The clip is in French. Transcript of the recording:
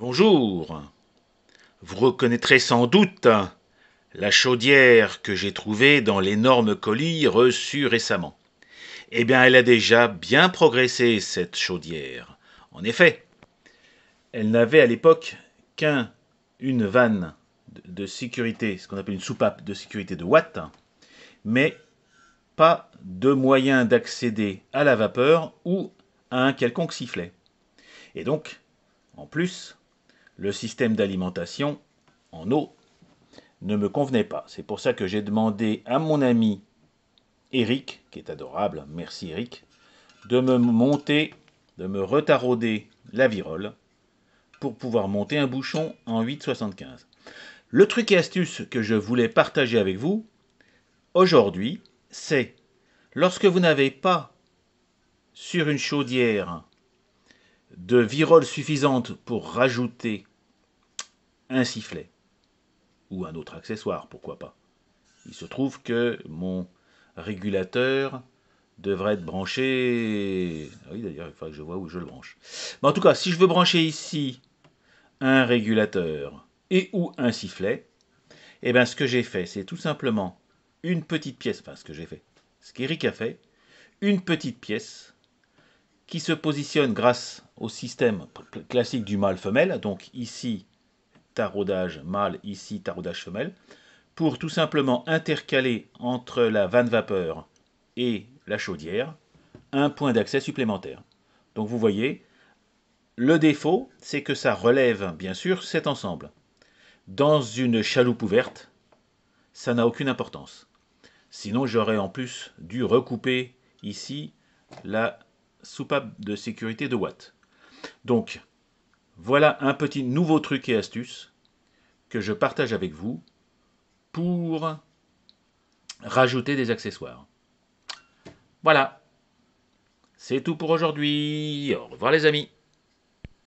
Bonjour. Vous reconnaîtrez sans doute la chaudière que j'ai trouvée dans l'énorme colis reçu récemment. Eh bien, elle a déjà bien progressé, cette chaudière. En effet, elle n'avait à l'époque qu'un une vanne de sécurité, ce qu'on appelle une soupape de sécurité de Watt, mais pas de moyen d'accéder à la vapeur ou à un quelconque sifflet. Et donc, en plus, le système d'alimentation en eau ne me convenait pas. C'est pour ça que j'ai demandé à mon ami Eric, qui est adorable, merci Eric, de me monter, de me retarauder la virole pour pouvoir monter un bouchon en 8,75. Le truc et astuce que je voulais partager avec vous aujourd'hui, c'est lorsque vous n'avez pas sur une chaudière de virole suffisante pour rajouter un sifflet ou un autre accessoire, pourquoi pas. Il se trouve que mon régulateur devrait être branché. Ah oui, d'ailleurs, il faudrait que je vois où je le branche. Mais en tout cas, si je veux brancher ici un régulateur et ou un sifflet, eh bien, ce que j'ai fait, c'est tout simplement une petite pièce, enfin, ce que j'ai fait, ce qu'Eric a fait, une petite pièce qui se positionne grâce au système classique du mâle-femelle, donc ici tarodage mâle, ici taraudage femelle, pour tout simplement intercaler entre la vanne vapeur et la chaudière un point d'accès supplémentaire. Donc vous voyez, le défaut, c'est que ça relève bien sûr cet ensemble. Dans une chaloupe ouverte, ça n'a aucune importance. Sinon, j'aurais en plus dû recouper ici la soupape de sécurité de Watt. Donc, voilà un petit nouveau truc et astuce que je partage avec vous pour rajouter des accessoires. Voilà, c'est tout pour aujourd'hui. Au revoir les amis.